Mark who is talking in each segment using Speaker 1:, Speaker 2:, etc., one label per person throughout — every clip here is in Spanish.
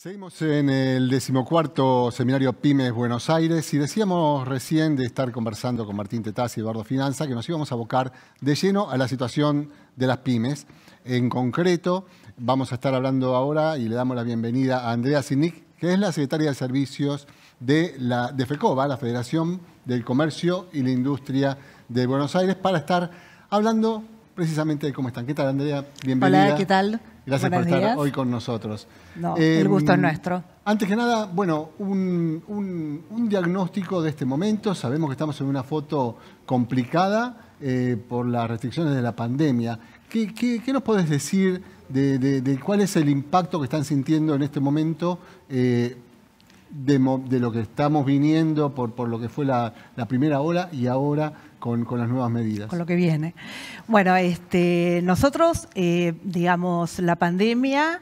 Speaker 1: Seguimos en el decimocuarto seminario Pymes Buenos Aires y decíamos recién de estar conversando con Martín Tetaz y Eduardo Finanza que nos íbamos a abocar de lleno a la situación de las pymes. En concreto, vamos a estar hablando ahora y le damos la bienvenida a Andrea Sinic, que es la secretaria de Servicios de, la, de FECOBA, la Federación del Comercio y la Industria de Buenos Aires, para estar hablando precisamente cómo están. ¿Qué tal, Andrea? Bienvenida. Hola, ¿qué tal? Gracias por estar hoy con nosotros. No, el em, gusto es nuestro. Antes que nada, bueno, un, diagnóstico de este momento. Sabemos que estamos en una foto complicada eh, por las restricciones de la pandemia. ¿Qué, nos puedes decir de, cuál es el impacto que están sintiendo en este momento eh, de, lo que estamos viniendo por, por lo que fue la, primera ola y ahora con, las nuevas medidas. Con lo
Speaker 2: que viene. Bueno, este, nosotros, eh, digamos, la pandemia...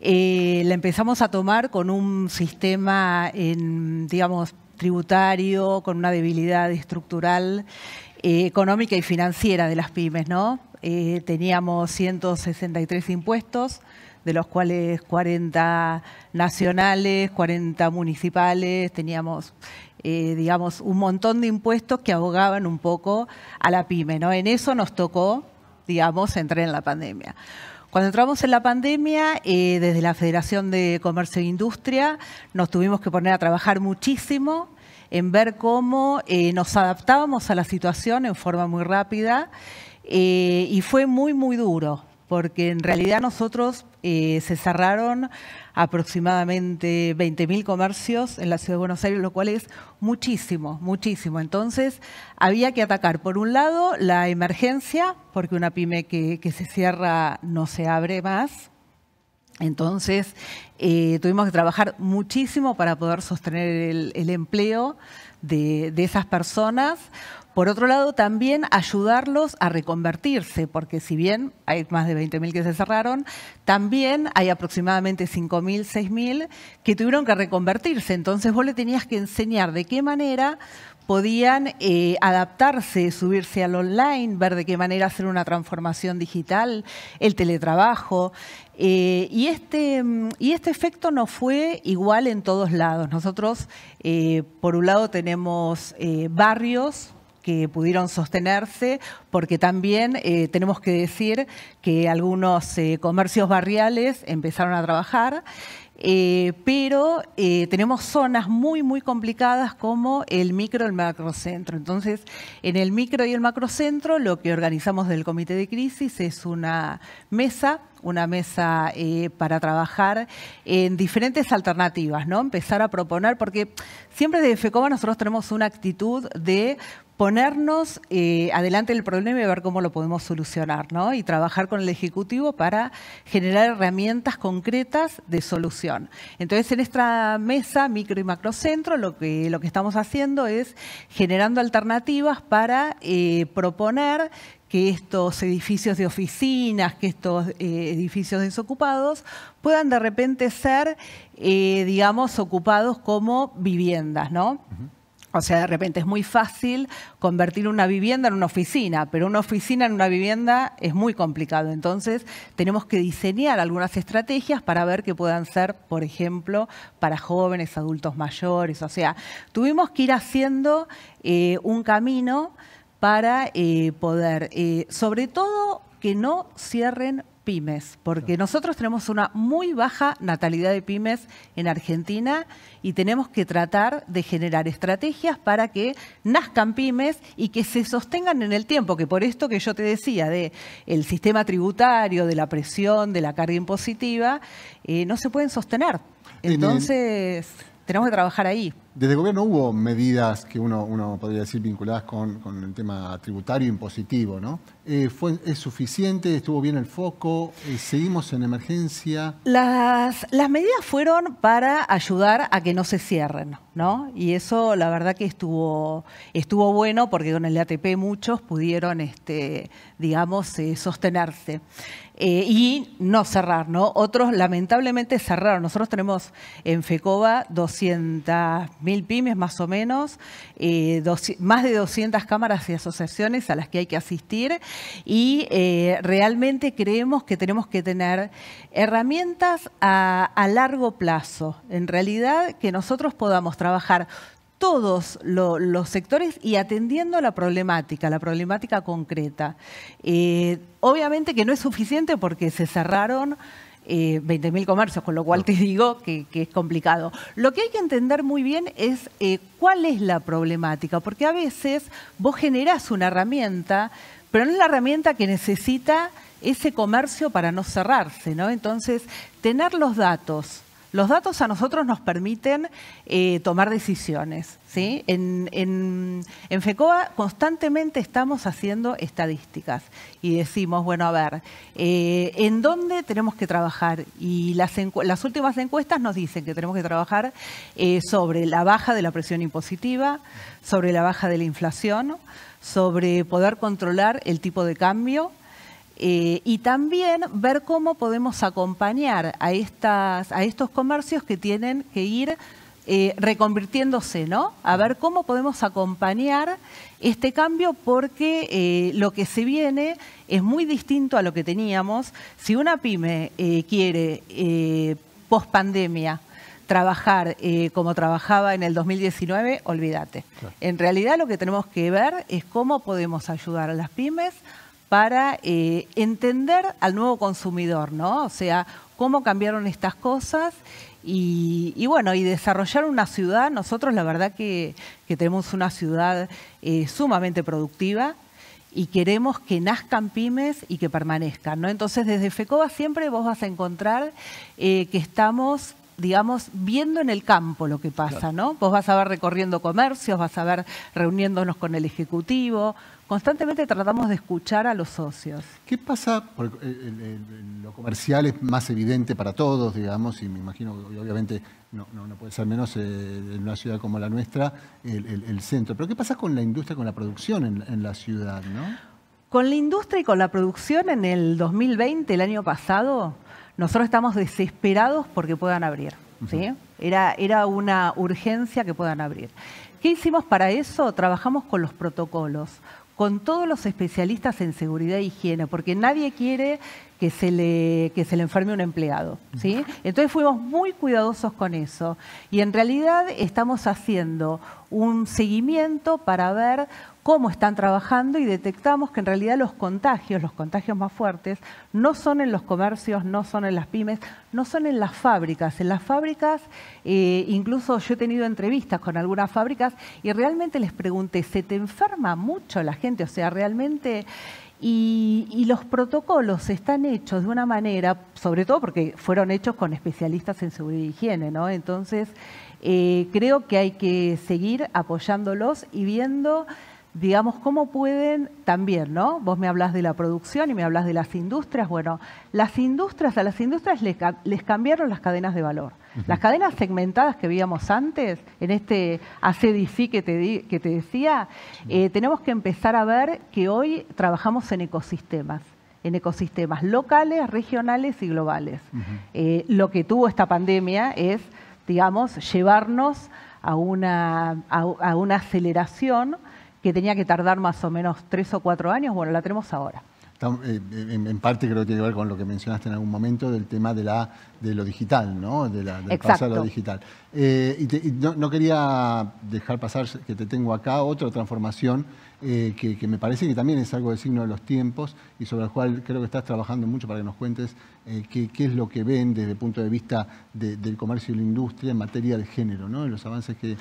Speaker 2: Eh, la empezamos a tomar con un sistema, en, digamos, tributario, con una debilidad estructural eh, económica y financiera de las pymes, ¿no? Eh, teníamos 163 impuestos, de los cuales 40 nacionales, 40 municipales, teníamos, eh, digamos, un montón de impuestos que abogaban un poco a la pyme, ¿no? En eso nos tocó, digamos, entrar en la pandemia. Cuando entramos en la pandemia, eh, desde la Federación de Comercio e Industria, nos tuvimos que poner a trabajar muchísimo en ver cómo eh, nos adaptábamos a la situación en forma muy rápida eh, y fue muy, muy duro porque en realidad nosotros eh, se cerraron aproximadamente 20.000 comercios en la ciudad de Buenos Aires, lo cual es muchísimo, muchísimo. Entonces, había que atacar, por un lado, la emergencia, porque una pyme que se cierra no se abre más, entonces, eh, tuvimos que trabajar muchísimo para poder sostener el, empleo de, de esas personas. Por otro lado, también ayudarlos a reconvertirse, porque si bien hay más de 20.000 que se cerraron, también hay aproximadamente 5.000, 6.000 que tuvieron que reconvertirse. Entonces vos le tenías que enseñar de qué manera podían eh, adaptarse, subirse al online, ver de qué manera hacer una transformación digital, el teletrabajo. Eh, y, este, mm, y este efecto no fue igual en todos lados. Nosotros, eh, por un lado, tenemos barrios que pudieron sostenerse, porque también eh, tenemos que decir que algunos eh, comercios barriales empezaron a trabajar. Eh, pero tenemos zonas muy, muy complicadas como el micro y el macrocentro. Entonces, en el micro y el macrocentro, lo que organizamos del comité de crisis es una mesa una mesa para trabajar en diferentes alternativas, ¿no? Empezar a proponer, porque siempre desde FECOBA nosotros tenemos una actitud de ponernos eh, adelante el problema y ver cómo lo podemos solucionar, ¿no? Y trabajar con el Ejecutivo para generar herramientas concretas de solución. Entonces, en esta mesa, micro y macrocentro, lo que, lo que estamos haciendo es generando alternativas para eh, proponer que estos edificios de oficinas, que estos eh, edificios desocupados puedan de repente ser, digamos, ocupados como viviendas, ¿no? O sea, de repente es muy fácil convertir una vivienda en una oficina, pero una oficina en una vivienda es muy complicado. Entonces, tenemos que diseñar algunas estrategias para ver que puedan ser, por ejemplo, para jóvenes, adultos mayores. O sea, tuvimos que ir haciendo eh, un camino para eh, poder, eh, sobre todo, que no cierren pymes, porque nosotros tenemos una muy baja natalidad de pymes en Argentina y tenemos que tratar de generar estrategias para que nazcan pymes y que se sostengan en el tiempo, que por esto que yo te decía de el sistema tributario, de la presión, de la carga impositiva, eh, no se pueden sostener. Entonces, tenemos que trabajar ahí.
Speaker 1: Desde el gobierno hubo medidas que uno, podría decir vinculadas con, el tema tributario impositivo, ¿no? Eh, fue, ¿Es suficiente? ¿Estuvo bien el foco? Eh, ¿Seguimos en emergencia?
Speaker 2: Las, las medidas fueron para ayudar a que no se cierren, ¿no? Y eso la verdad que estuvo, estuvo bueno porque con el ATP muchos pudieron, este, digamos, eh, sostenerse. y no cerrar, ¿no? Otros lamentablemente cerraron. Nosotros tenemos en FECOBA 200 mil pymes más o menos, eh, más de 200 cámaras y asociaciones a las que hay que asistir y eh, realmente creemos que tenemos que tener herramientas a, largo plazo, en realidad que nosotros podamos trabajar todos los sectores y atendiendo la problemática, la problemática concreta. Eh, obviamente que no es suficiente porque se cerraron 20.000 eh, comercios, con lo cual te digo que, es complicado. Lo que hay que entender muy bien es eh, cuál es la problemática, porque a veces vos generás una herramienta, pero no es la herramienta que necesita ese comercio para no cerrarse, ¿no? Entonces, tener los datos los datos a nosotros nos permiten eh, tomar decisiones. ¿sí? En, FECOA constantemente estamos haciendo estadísticas y decimos, bueno, a ver, eh, ¿en dónde tenemos que trabajar? Y las, las, últimas encuestas nos dicen que tenemos que trabajar eh, sobre la baja de la presión impositiva, sobre la baja de la inflación, sobre poder controlar el tipo de cambio eh, y también ver cómo podemos acompañar a, estas, a estos comercios que tienen que ir eh, reconvirtiéndose, ¿no? A ver cómo podemos acompañar este cambio porque eh, lo que se viene es muy distinto a lo que teníamos. Si una pyme quiere post pandemia trabajar como trabajaba en el 2019, olvídate. En realidad lo que tenemos que ver es cómo podemos ayudar a las pymes para eh, entender al nuevo consumidor, ¿no? O sea, cómo cambiaron estas cosas y, bueno, y desarrollar una ciudad. Nosotros la verdad que, tenemos una ciudad eh, sumamente productiva y queremos que nazcan pymes y que permanezcan, ¿no? Entonces desde FECOBA siempre vos vas a encontrar eh, que estamos digamos, viendo en el campo lo que pasa, ¿no? Vos vas a ver recorriendo comercios, vas a ver reuniéndonos con el Ejecutivo. Constantemente tratamos de escuchar a los socios.
Speaker 1: ¿Qué pasa? Eh, eh, eh, lo comercial es más evidente para todos, digamos, y me imagino que obviamente no, puede ser menos en una ciudad como la nuestra, el, centro. Pero ¿qué pasa con la industria, con la producción en, en, la ciudad? ¿no?
Speaker 2: Con la industria y con la producción en el 2020, el año pasado, nosotros estamos desesperados porque puedan abrir. Era, una urgencia que puedan abrir. ¿Qué hicimos para eso? Trabajamos con los protocolos, con todos los especialistas en seguridad e higiene, porque nadie quiere que se le, que se enferme un empleado. Entonces fuimos muy cuidadosos con eso. Y en realidad estamos haciendo un seguimiento para ver cómo están trabajando y detectamos que en realidad los contagios, los contagios más fuertes, no son en los comercios, no son en las pymes, no son en las fábricas. En las fábricas, eh, incluso yo he tenido entrevistas con algunas fábricas y realmente les pregunté, ¿se te enferma mucho la gente? O sea, realmente... Y, y, los protocolos están hechos de una manera, sobre todo porque fueron hechos con especialistas en seguridad y higiene, ¿no? Entonces, eh, creo que hay que seguir apoyándolos y viendo, digamos, cómo pueden también, ¿no? Vos me hablas de la producción y me hablas de las industrias. Bueno, las industrias, a las industrias les, cambiaron las cadenas de valor. Las cadenas segmentadas que veíamos antes, en este ACDC que te, que te decía, eh, tenemos que empezar a ver que hoy trabajamos en ecosistemas en ecosistemas locales, regionales y globales. Eh, lo que tuvo esta pandemia es digamos, llevarnos a una, a, una aceleración que tenía que tardar más o menos tres o cuatro años, bueno, la tenemos ahora.
Speaker 1: Eh, eh, en parte creo que tiene que ver con lo que mencionaste en algún momento del tema de, la, de lo digital, ¿no? De del a lo digital. Eh, y, no, quería dejar pasar que te tengo acá otra transformación eh, que, me parece que también es algo de signo de los tiempos y sobre el cual creo que estás trabajando mucho para que nos cuentes eh, qué, es lo que ven desde el punto de vista del comercio y la industria en materia de género, los avances que,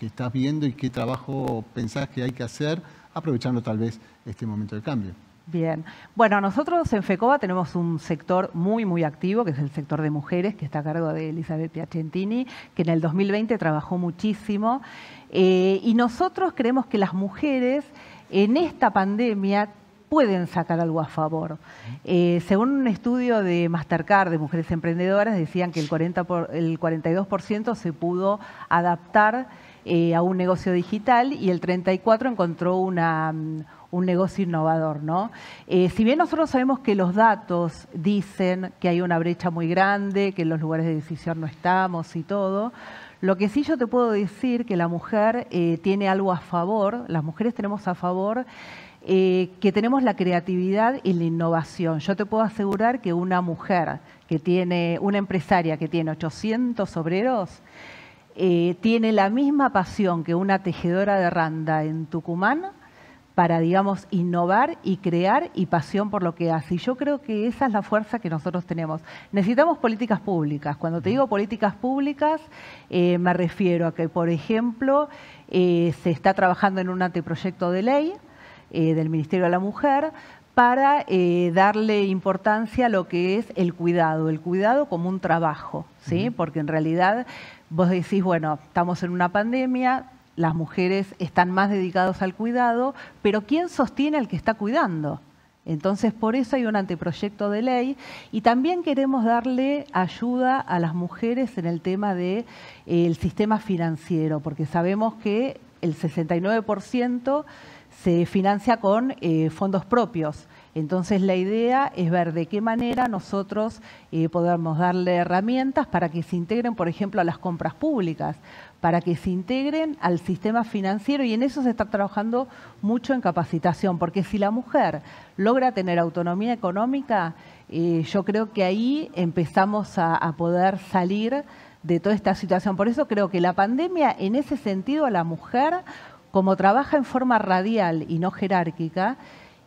Speaker 1: estás viendo y qué trabajo pensás que hay que hacer aprovechando tal vez este momento de cambio.
Speaker 2: Bien. Bueno, nosotros en FECOBA tenemos un sector muy, muy activo, que es el sector de mujeres, que está a cargo de Elizabeth Piacentini, que en el 2020 trabajó muchísimo. Eh, y nosotros creemos que las mujeres en esta pandemia pueden sacar algo a favor. Eh, según un estudio de Mastercard de mujeres emprendedoras, decían que el, el 42% se pudo adaptar eh, a un negocio digital y el 34% encontró una mm, un negocio innovador, ¿no? Eh, si bien nosotros sabemos que los datos dicen que hay una brecha muy grande, que en los lugares de decisión no estamos y todo, lo que sí yo te puedo decir que la mujer eh, tiene algo a favor, las mujeres tenemos a favor eh, que tenemos la creatividad y la innovación. Yo te puedo asegurar que una mujer que tiene, una empresaria que tiene 800 obreros, tiene la misma pasión que una tejedora de randa en Tucumán para, digamos, innovar y crear y pasión por lo que hace. Y yo creo que esa es la fuerza que nosotros tenemos. Necesitamos políticas públicas. Cuando te digo políticas públicas, eh, me refiero a que, por ejemplo, eh, se está trabajando en un anteproyecto de ley eh, del Ministerio de la Mujer para darle importancia a lo que es el cuidado, el cuidado como un trabajo, ¿sí? Porque en realidad vos decís, bueno, estamos en una pandemia, las mujeres están más dedicadas al cuidado, pero ¿quién sostiene al que está cuidando? Entonces, por eso hay un anteproyecto de ley y también queremos darle ayuda a las mujeres en el tema del de, eh, el sistema financiero, porque sabemos que el 69% se financia con eh, fondos propios. Entonces la idea es ver de qué manera nosotros eh, podemos darle herramientas para que se integren, por ejemplo, a las compras públicas, para que se integren al sistema financiero y en eso se está trabajando mucho en capacitación, porque si la mujer logra tener autonomía económica, eh, yo creo que ahí empezamos a, a poder salir de toda esta situación. Por eso creo que la pandemia, en ese sentido, a la mujer, como trabaja en forma radial y no jerárquica,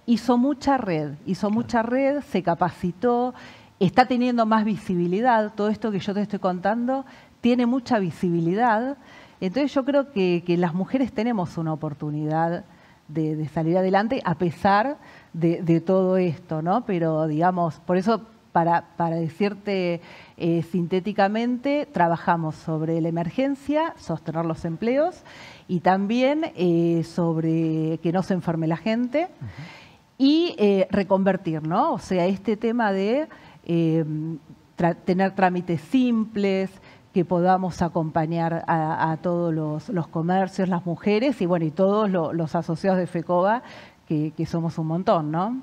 Speaker 2: hizo mucha red, hizo mucha red, se capacitó, está teniendo más visibilidad, todo esto que yo te estoy contando tiene mucha visibilidad. Entonces yo creo que, las mujeres tenemos una oportunidad de, salir adelante a pesar de, todo esto, ¿no? Pero digamos, por eso para, decirte eh, sintéticamente, trabajamos sobre la emergencia, sostener los empleos y también eh, sobre que no se enferme la gente y eh, reconvertir, ¿no? O sea, este tema de em, tener trámites simples, que podamos acompañar a, todos los, comercios, las mujeres y bueno, y todos los asociados de FECOBA, que, somos un montón, ¿no?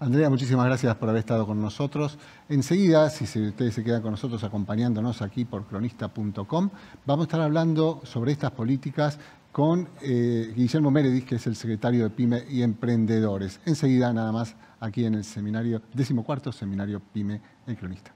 Speaker 1: Andrea, muchísimas gracias por haber estado con nosotros. Enseguida, si ustedes se quedan con nosotros acompañándonos aquí por cronista.com, vamos a estar hablando sobre estas políticas con eh, Guillermo Meredith, que es el secretario de PYME y Emprendedores. Enseguida nada más aquí en el seminario, decimocuarto seminario PYME, en cronista.